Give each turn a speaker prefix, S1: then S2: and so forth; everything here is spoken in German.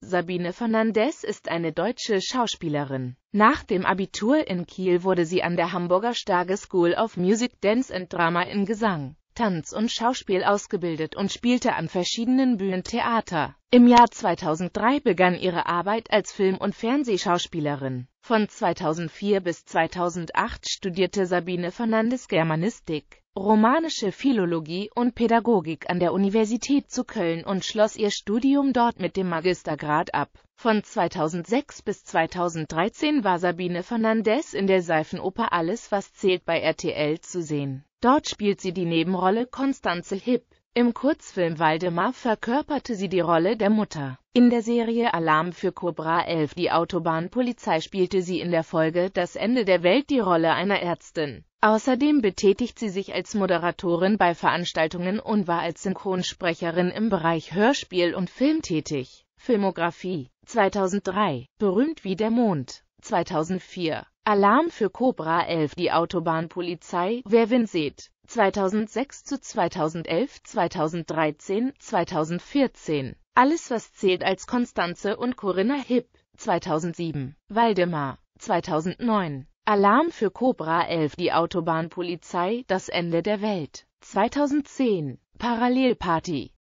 S1: Sabine Fernandez ist eine deutsche Schauspielerin. Nach dem Abitur in Kiel wurde sie an der Hamburger Starge School of Music Dance and Drama in Gesang, Tanz und Schauspiel ausgebildet und spielte an verschiedenen Bühnen Theater. Im Jahr 2003 begann ihre Arbeit als Film- und Fernsehschauspielerin. Von 2004 bis 2008 studierte Sabine Fernandez Germanistik romanische Philologie und Pädagogik an der Universität zu Köln und schloss ihr Studium dort mit dem Magistergrad ab. Von 2006 bis 2013 war Sabine Fernandez in der Seifenoper Alles was zählt bei RTL zu sehen. Dort spielt sie die Nebenrolle Constanze Hipp. Im Kurzfilm Waldemar verkörperte sie die Rolle der Mutter. In der Serie Alarm für Cobra 11 die Autobahnpolizei spielte sie in der Folge Das Ende der Welt die Rolle einer Ärztin. Außerdem betätigt sie sich als Moderatorin bei Veranstaltungen und war als Synchronsprecherin im Bereich Hörspiel und Film tätig. Filmografie 2003 Berühmt wie der Mond 2004 Alarm für Cobra 11 Die Autobahnpolizei Wer Wind sieht 2006 zu 2011, 2013, 2014. Alles was zählt als Konstanze und Corinna Hipp, 2007. Waldemar, 2009. Alarm für Cobra 11, die Autobahnpolizei, das Ende der Welt, 2010. Parallelparty,